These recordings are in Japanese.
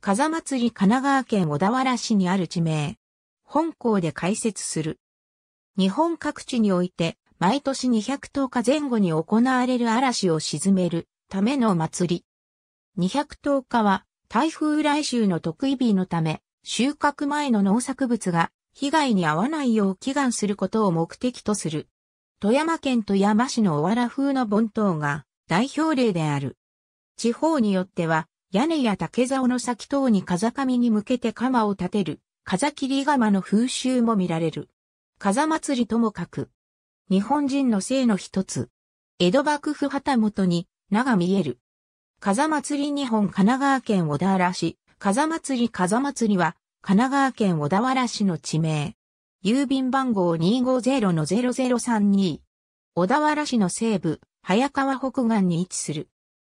風祭り神奈川県小田原市にある地名。本校で開設する。日本各地において、毎年210日前後に行われる嵐を沈めるための祭り。210日は、台風来週の特異日のため、収穫前の農作物が被害に遭わないよう祈願することを目的とする。富山県富山市の小原風の盆頭が代表例である。地方によっては屋根や竹竿の先等に風上に向けて鎌を立てる、風切り釜の風習も見られる。風祭りとも書く。日本人の性の一つ。江戸幕府旗本に、名が見える。風祭り日本神奈川県小田原市、風祭り風祭りは、神奈川県小田原市の地名。郵便番号250-0032。小田原市の西部、早川北岸に位置する。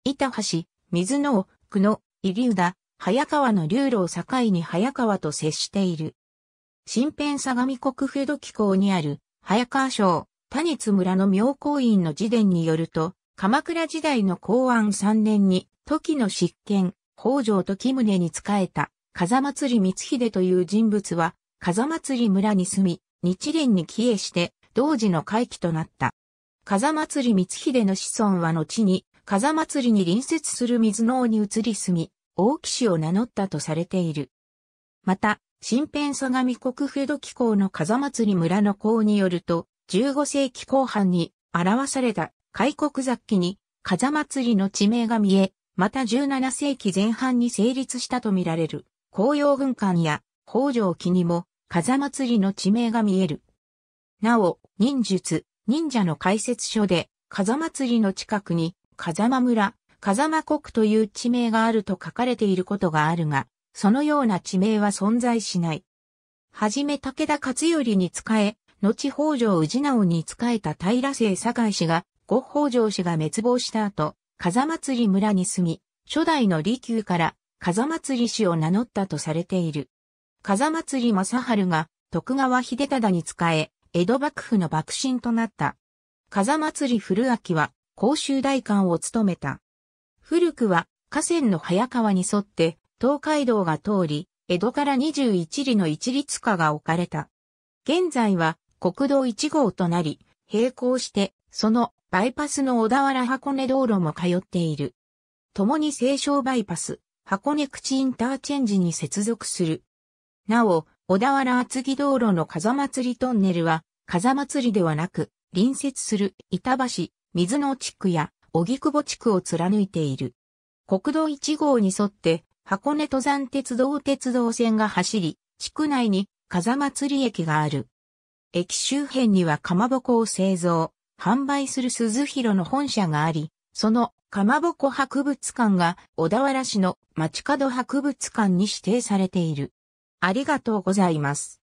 板橋、水野、区の入宇田、早川の流路を境に早川と接している。新編相模国府土機構にある早川省、谷津村の妙高院の自伝によると、鎌倉時代の公安3年に、時の執権、北条時宗に仕えた、風祭り光秀という人物は、風祭村に住み、日蓮に帰依して、同時の回帰となった。風祭り光秀の子孫は後に、風祭りに隣接する水の王に移り住み、大騎士を名乗ったとされている。また、新編相模国府土機構の風祭り村の公によると、15世紀後半に表された開国雑記に風祭りの地名が見え、また17世紀前半に成立したとみられる、紅葉軍艦や北条記にも風祭りの地名が見える。なお、忍術、忍者の解説書で、風祭りの近くに、風間村、風間国という地名があると書かれていることがあるが、そのような地名は存在しない。はじめ武田勝頼に仕え、後北条氏直に仕えた平清堺氏が、後北条氏が滅亡した後、風祭村に住み、初代の利休から風祭氏を名乗ったとされている。風祭正春が徳川秀忠に仕え、江戸幕府の幕臣となった。風祭古明は公衆大官を務めた。古くは河川の早川に沿って東海道が通り、江戸から21里の一律化が置かれた。現在は国道1号となり、並行してそのバイパスの小田原箱根道路も通っている。共に西湘バイパス、箱根口インターチェンジに接続する。なお、小田原厚木道路の風祭りトンネルは、風祭りではなく、隣接する板橋、水野地区や荻窪地区を貫いている。国道1号に沿って箱根登山鉄道鉄道線が走り、地区内に風祭り駅がある。駅周辺にはかまぼこを製造、販売する鈴広の本社があり、そのかまぼこ博物館が小田原市の街角博物館に指定されている。ありがとうございます。